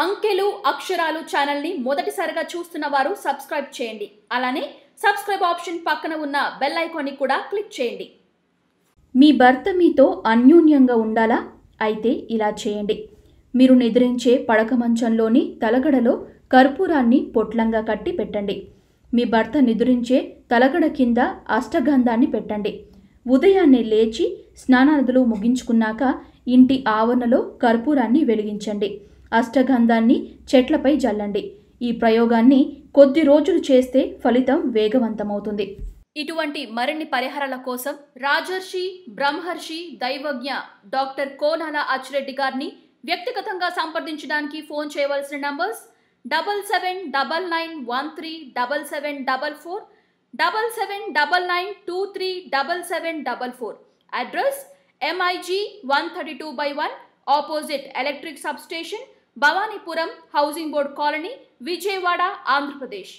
అంకెలు అక్షరాలు ఛానల్ని మొదటిసారిగా చూస్తున్న వారు సబ్స్క్రైబ్ చేయండి అలానే సబ్స్క్రైబ్ ఆప్షన్ పక్కన ఉన్న బెల్ ఐకాన్ని కూడా క్లిక్ చేయండి మీ భర్త మీతో అన్యోన్యంగా ఉండాలా అయితే ఇలా చేయండి మీరు నిద్రించే పడక మంచంలోని తలగడలో కర్పూరాన్ని పొట్లంగా కట్టి పెట్టండి మీ భర్త నిద్రించే తలగడ కింద అష్టగంధాన్ని పెట్టండి ఉదయాన్నే లేచి స్నానాదులు ముగించుకున్నాక ఇంటి ఆవరణలో కర్పూరాన్ని వెలిగించండి అష్టగంధాన్ని చెట్లపై జల్లండి ఈ ప్రయోగాన్ని కొద్ది రోజులు చేస్తే ఫలితం వేగవంతమవుతుంది ఇటువంటి మరిన్ని పరిహారాల కోసం రాజర్షి బ్రహ్మర్షి దైవజ్ఞ డాక్టర్ కోనాల అచ్చిరెడ్డి గారిని వ్యక్తిగతంగా సంప్రదించడానికి ఫోన్ చేయవలసిన numbers double seven double nine one three double seven double four double seven double nine two three double seven double four address MIG one thirty two by one opposite electric substation Bhavanipuram housing board colony Vijayawada Andhra Pradesh